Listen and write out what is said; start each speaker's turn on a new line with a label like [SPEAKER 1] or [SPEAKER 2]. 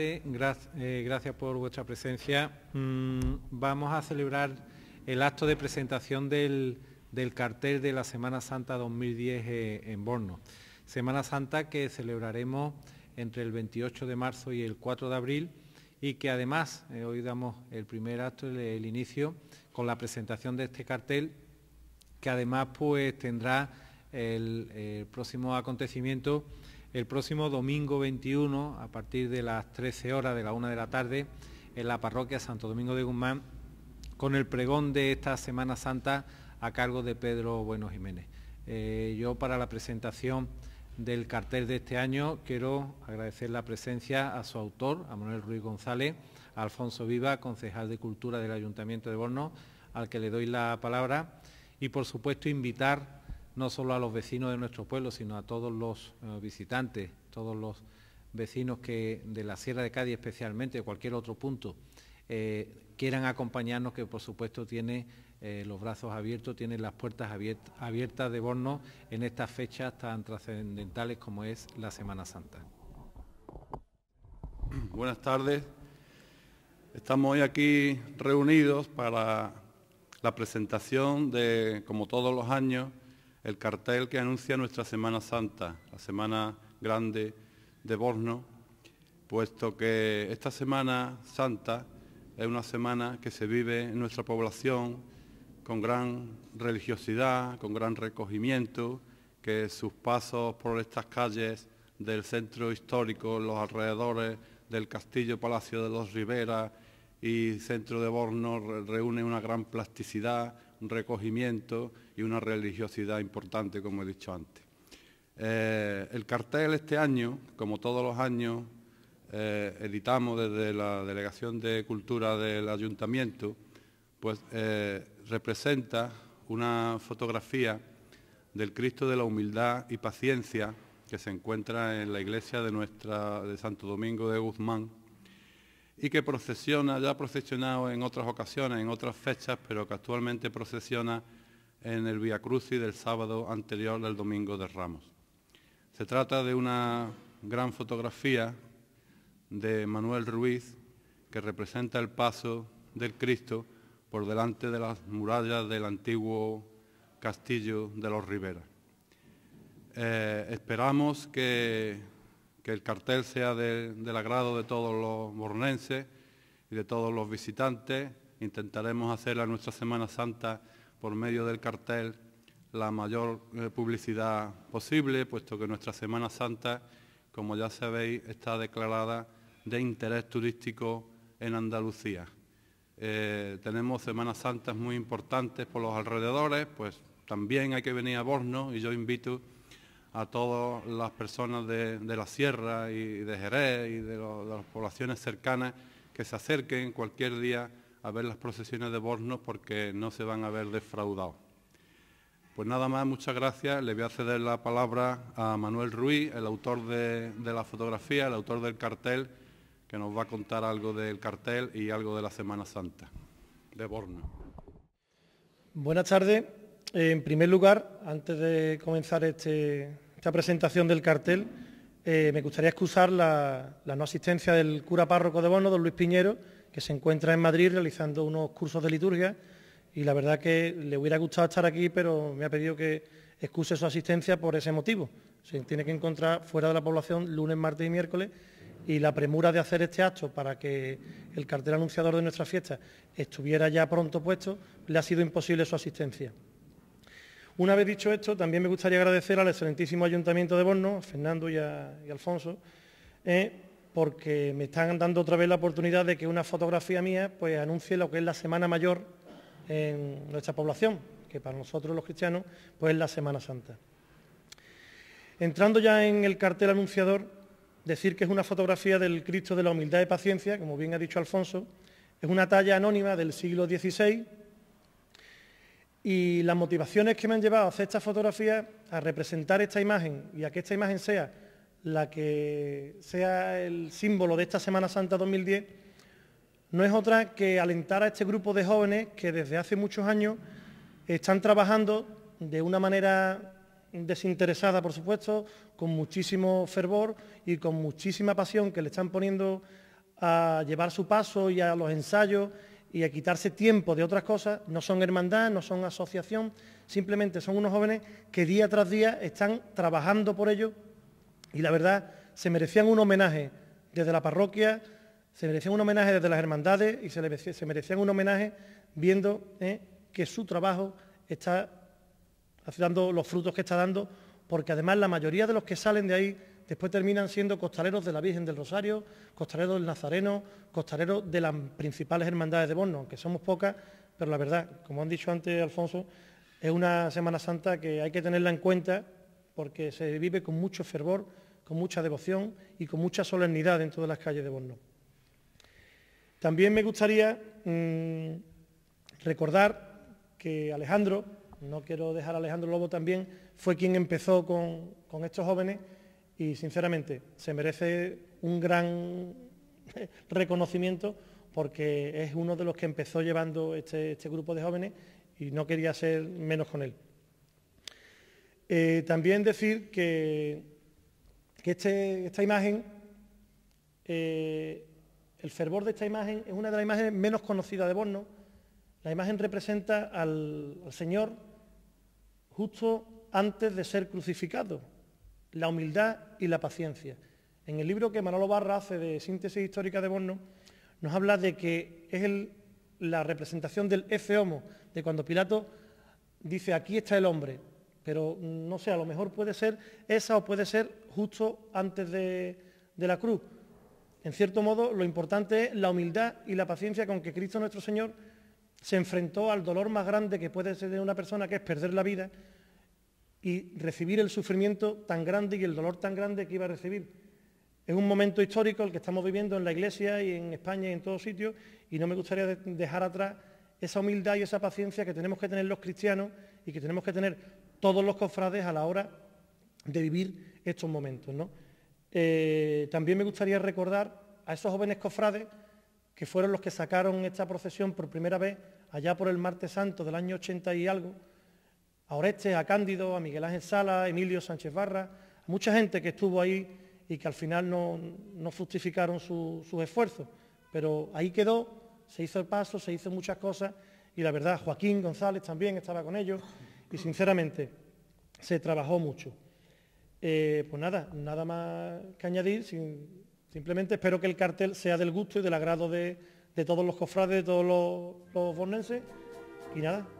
[SPEAKER 1] Eh, gracias, por vuestra presencia. Mm, vamos a celebrar el acto de presentación del, cartel de la Semana Santa 2010 eh, en Borno. Semana Santa que celebraremos entre el 28 de marzo y el 4 de abril y que además eh, hoy damos el primer acto, el, inicio, con la presentación de este cartel, que además pues tendrá el próximo acontecimiento el próximo domingo 21 a partir de las 13 horas de la una de la tarde en la parroquia Santo Domingo de Guzmán con el pregón de esta Semana Santa a cargo de Pedro Bueno Jiménez. Eh, yo para la presentación del cartel de este año quiero agradecer la presencia a su autor, a Manuel Ruiz González, a Alfonso Viva, concejal de Cultura del Ayuntamiento de Borno, al que le doy la palabra y por supuesto invitar no solo a los vecinos de nuestro pueblo, sino a todos los eh, visitantes, todos los vecinos que de la Sierra de Cádiz especialmente, de cualquier otro punto, eh, quieran acompañarnos, que por supuesto tiene eh, los brazos abiertos, tiene las puertas abiertas, abiertas de Borno en estas
[SPEAKER 2] fechas tan trascendentales
[SPEAKER 1] como es la Semana Santa.
[SPEAKER 2] Buenas tardes. Estamos hoy aquí reunidos para la presentación de, como todos los años, el cartel que anuncia nuestra Semana Santa, la Semana Grande de Borno, puesto que esta Semana Santa es una semana que se vive en nuestra población con gran religiosidad, con gran recogimiento, que sus pasos por estas calles del centro histórico, los alrededores del castillo Palacio de los Rivera y centro de Borno reúne una gran plasticidad, recogimiento y una religiosidad importante, como he dicho antes. Eh, el cartel este año, como todos los años, eh, editamos desde la Delegación de Cultura del Ayuntamiento, pues eh, representa una fotografía del Cristo de la Humildad y Paciencia que se encuentra en la iglesia de, nuestra, de Santo Domingo de Guzmán, y que procesiona, ya ha procesionado en otras ocasiones, en otras fechas, pero que actualmente procesiona en el Via Crucis del sábado anterior del Domingo de Ramos. Se trata de una gran fotografía de Manuel Ruiz que representa el paso del Cristo por delante de las murallas del antiguo castillo de los Rivera. Eh, esperamos que que el cartel sea del agrado de todos los bornenses... y de todos los visitantes. Intentaremos hacer a nuestra Semana Santa por medio del cartel la mayor eh, publicidad posible, puesto que nuestra Semana Santa, como ya sabéis, está declarada de interés turístico en Andalucía. Eh, tenemos Semanas Santas muy importantes por los alrededores, pues también hay que venir a Borno y yo invito a todas las personas de, la sierra y de Jerez y de, las poblaciones cercanas que se acerquen cualquier día a ver las procesiones de Borno porque no se van a ver defraudados. Pues nada más, muchas gracias. Le voy a ceder la palabra a Manuel Ruiz, el autor de, de la fotografía, el autor del cartel, que nos va a contar algo del cartel y algo de la Semana Santa de Borno.
[SPEAKER 3] Buenas tardes en primer lugar, antes de comenzar este, esta presentación del cartel, eh, me gustaría excusar la, la, no asistencia del cura párroco de Bono, don Luis Piñero, que se encuentra en Madrid realizando unos cursos de liturgia y la verdad que le hubiera gustado estar aquí, pero me ha pedido que excuse su asistencia por ese motivo. Se tiene que encontrar fuera de la población lunes, martes y miércoles y la premura de hacer este acto para que el cartel anunciador de nuestra fiesta estuviera ya pronto puesto, le ha sido imposible su asistencia. Una vez dicho esto, también me gustaría agradecer al excelentísimo Ayuntamiento de Borno, Fernando y, a, Alfonso, eh, porque me están dando otra vez la oportunidad de que una fotografía mía pues, anuncie lo que es la Semana Mayor en nuestra población, que para nosotros los cristianos pues, es la Semana Santa. Entrando ya en el cartel anunciador, decir que es una fotografía del Cristo de la Humildad y Paciencia, como bien ha dicho Alfonso, es una talla anónima del siglo XVI, y las motivaciones que me han llevado a hacer esta fotografía, a representar esta imagen y a que esta imagen sea la que sea el símbolo de esta Semana Santa 2010, no es otra que alentar a este grupo de jóvenes que desde hace muchos años están trabajando de una manera desinteresada, por supuesto, con muchísimo fervor y con muchísima pasión que le están poniendo a llevar su paso y a los ensayos y a quitarse tiempo de otras cosas, no son hermandad, no son asociación, simplemente son unos jóvenes que día tras día están trabajando por ello y la verdad se merecían un homenaje desde la parroquia, se merecían un homenaje desde las hermandades y se, merecían un homenaje viendo ¿eh? que su trabajo está dando los frutos que está dando, porque además la mayoría de los que salen de ahí después terminan siendo costaleros de la Virgen del Rosario, costaleros del Nazareno, costaleros de las principales hermandades de Borno, aunque somos pocas, pero la verdad, como han dicho antes Alfonso, es una Semana Santa que hay que tenerla en cuenta porque se vive con mucho fervor, con mucha devoción y con mucha solemnidad dentro de las calles de Borno. También me gustaría mm, recordar que Alejandro, no quiero dejar a Alejandro Lobo también, fue quien empezó con estos jóvenes y sinceramente se merece un gran reconocimiento porque es uno de los que empezó llevando este, este, grupo de jóvenes y no quería ser menos con él. Eh, también decir que, que este, esta imagen, eh, el fervor de esta imagen es una de las imágenes menos conocidas de Borno. La imagen representa al Señor justo antes de ser crucificado, la humildad y la paciencia. En el libro que Manolo Barra hace de Síntesis Histórica de Borno, nos habla de que es la representación del F homo, de cuando Pilato dice, aquí está el hombre, pero mm, no sé, a lo mejor puede ser esa o puede ser justo antes de, de la cruz. En cierto modo, lo importante es la humildad y la paciencia con que Cristo nuestro Señor se enfrentó al dolor más grande que puede ser de una persona, que es perder la vida, y recibir el sufrimiento tan grande y el dolor tan grande que iba a recibir. Es un momento histórico el que estamos viviendo en la Iglesia y en España y en todos sitios y no me gustaría dejar atrás esa humildad y esa paciencia que tenemos que tener los cristianos y que tenemos que tener todos los cofrades a la hora de vivir estos momentos. Eh, también me gustaría recordar a esos jóvenes cofrades que fueron los que sacaron esta procesión por primera vez allá por el martes santo del año 80 y algo, a Orestes, a Cándido, a Miguel Ángel Sala, a Emilio Sánchez Barra, a mucha gente que estuvo ahí y que al final no, justificaron fructificaron sus esfuerzos. Pero ahí quedó, se hizo el paso, se hizo muchas cosas y la verdad, Joaquín González también estaba con ellos y sinceramente se trabajó mucho. Eh, pues nada, nada más que añadir, simplemente espero que el cartel sea del gusto y del agrado de, todos los cofrades, de todos los, los bornenses y nada,